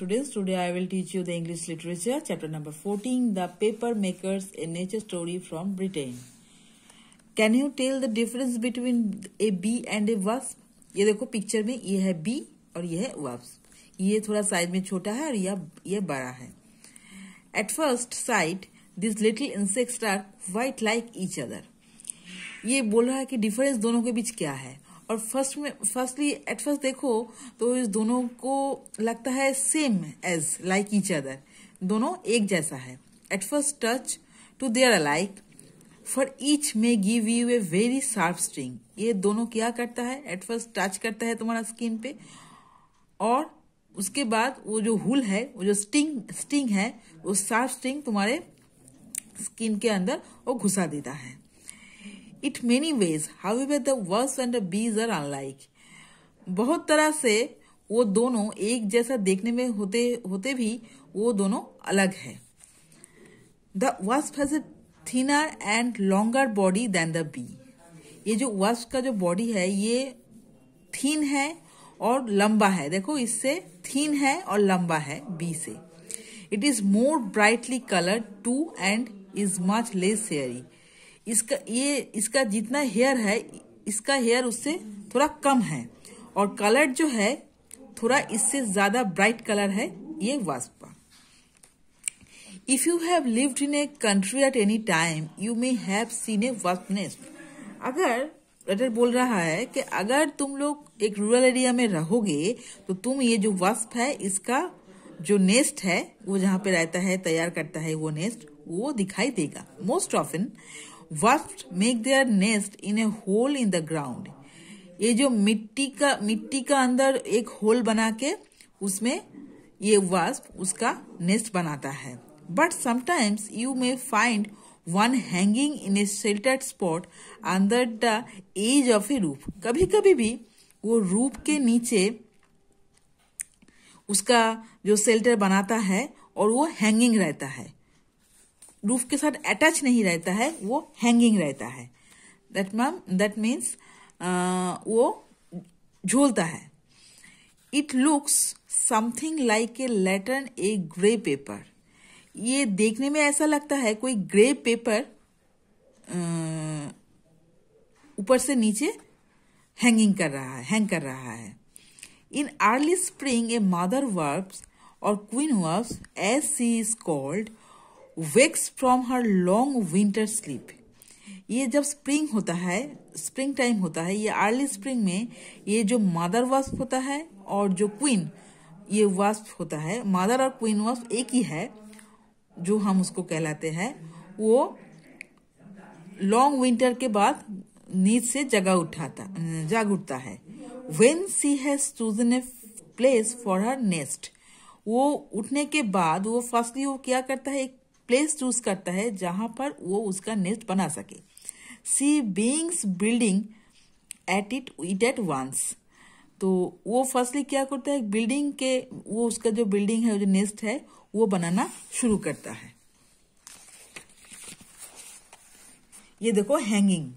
Students, today I will teach you the English literature, chapter number 14, The Paper Makers, a Nature Story from Britain. Can you tell the difference between a bee and a wasp? ye dekho picture mein ye hai bee aur ye hai wasp ye thoda size mein chota hai aur ye ye bada hai at first sight these little insects are quite like each other ye bol raha hai ki difference dono ke beech kya hai और first में firstly at first देखो तो इस दोनों को लगता है same as like each other दोनों एक जैसा है at first touch two they're alike for each में give you a very sharp string ये दोनों क्या करता है एट फर्स्ट टच करता है तुम्हारा स्किन पे और उसके बाद वो जो हुल है वो जो स्टिंग स्टिंग है वो शार्प स्टिंग तुम्हारे स्किन के अंदर वो घुसा देता है it many ways However, the वर्स and the bees are unlike बहुत तरह से वो दोनों एक जैसा देखने में होते होते भी वो दोनों अलग है the wasp has thinner and longer body than the bee ये जो वास्प का जो बॉडी है ये थीन है और लंबा है देखो इससे थीन है और लंबा है बी से it is more brightly coloured too and is much less hairy इसका ये इसका जितना हेयर है इसका हेयर उससे थोड़ा कम है और कलर जो है थोड़ा इससे ज्यादा ब्राइट कलर है ये wasp if you have lived in a country at any time you may have seen a wasp अगर लेटर बोल रहा है कि अगर तुम लोग एक रूरल एरिया में रहोगे तो तुम ये जो वस्प है इसका जो नेस्ट है वो जहाँ पे रहता है तैयार करता है वो नेस्ट वो दिखाई देगा मोस्ट ऑफन वस्ट make their nest in a hole in the ground ये जो मिट्टी का मिट्टी का अंदर एक होल बना के उसमें ये वस्प उसका नेस्ट बनाता है but sometimes you may find one hanging in a sheltered spot under the edge of a roof कभी कभी भी वो रूप के नीचे उसका जो शेल्टर बनाता है और वो हैंगिंग रहता है रूफ के साथ अटैच नहीं रहता है वो हैंगिंग रहता है दैट मैम दैट मीन्स वो झोलता है it looks something like a lantern a grey paper ये देखने में ऐसा लगता है कोई ग्रे पेपर ऊपर से नीचे हैंगिंग कर रहा है हैंग कर रहा है in early spring a mother वर्ब्स और क्वीन वर्ब्स as she is called wakes from her long winter sleep ये जब स्प्रिंग होता है स्प्रिंग टाइम होता है ये अर्ली स्प्रिंग में ये जो मादर वास्प होता है और जो क्वीन ये वास्प होता है मादर और क्वीन वास्प एक ही है जो हम उसको कहलाते हैं वो लॉन्ग विंटर के बाद नींद से जगा उठाता जाग उठता है when she has chosen a place for her nest वो उठने के बाद वो फर्स्टली वो क्या करता है एक प्लेस चूज करता है जहां पर वो उसका नेस्ट बना सके she begins building at it it at once तो वो फर्स्टली क्या करता है बिल्डिंग के वो उसका जो बिल्डिंग है जो नेस्ट है वो बनाना शुरू करता है ये देखो हैंगिंग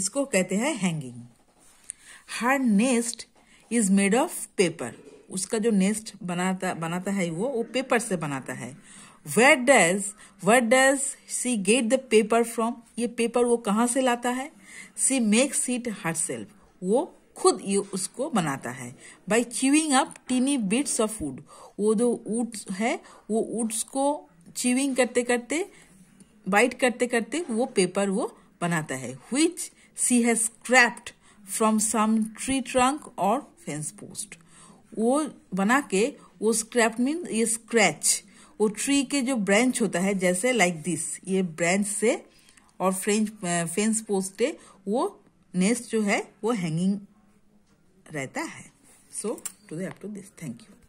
इसको कहते हैं hanging her nest is made of paper उसका जो नेस्ट बनाता बनाता है वो वो पेपर से बनाता है what does where does she get the paper from ये पेपर वो कहाँ से लाता है she makes it herself वो खुद ये उसको बनाता है by chewing up tiny bits of wood वो जो वुड्स है वो वुड्स को चिविंग करते करते बाइट करते करते वो पेपर वो बनाता है which she has scraped from some tree trunk और फेंस पोस्ट वो बना के वो स्क्रैप मीन ये स्क्रैच वो ट्री के जो ब्रांच होता है जैसे लाइक दिस ये ब्रांच से और फ्रेंच फेंस पोस्ट से वो नेस्ट जो है वो हैंगिंग रहता है so to do this thank you